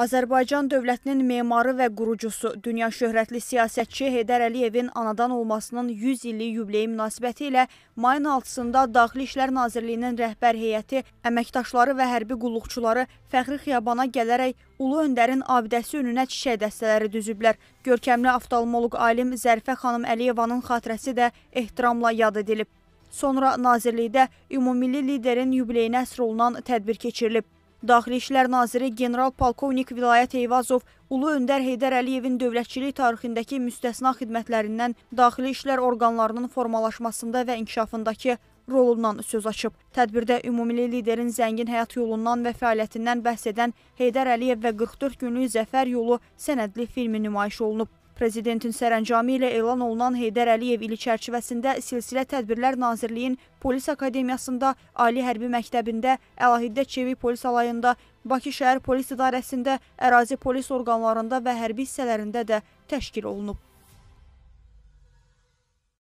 Azərbaycan dövlətinin memarı və qurucusu, dünya şöhrətli siyasətçi Heydər Əliyevin anadan olmasının 100 illik yubileyi münasibəti ilə mayın 6-sında Daxili İşlər Nazirliyinin rəhbər heyəti, əməkdaşları və hərbi qulluqçuları fəxri xiyabana gələrək Ulu Öndərin abidəsi önünə çiçək dəstələri düzüblər. Görkəmli oftalmoloq alim Zərfə xanım Əliyevanın xatirəsi də ehtiramla yad edilib. Sonra nazirlikdə ümumilli liderin yubileyinə əsr olunan tədbir keçirilib. Daxili İşlər Naziri general-polkovnik Vilayət Eyvazov Ulu Öndər Heydər Əliyevin dövlətçilik tarixindəki müstəsna xidmətlərindən daxili işlər orqanlarının formalaşmasında və inkişafındakı rolundan söz açıb. Tədbirdə ümumili liderin zəngin həyat yolundan və fəaliyyətindən bəhs edən Heydər Əliyev və 44 günlük Zəfər yolu sənədli filmi nümayiş olunub. Prezidentin sərəncamı ilə elan olunan Heydər Əliyev ili çərçivəsində silsilə tədbirlər Nazirliyin Polis Akademiyasında, Ali Hərbi Məktəbində, Əlahiddə Çevik Polis Alayında, Bakı Şəhər Polis İdarəsində, ərazi polis orqanlarında və hərbi hissələrində də təşkil olunub.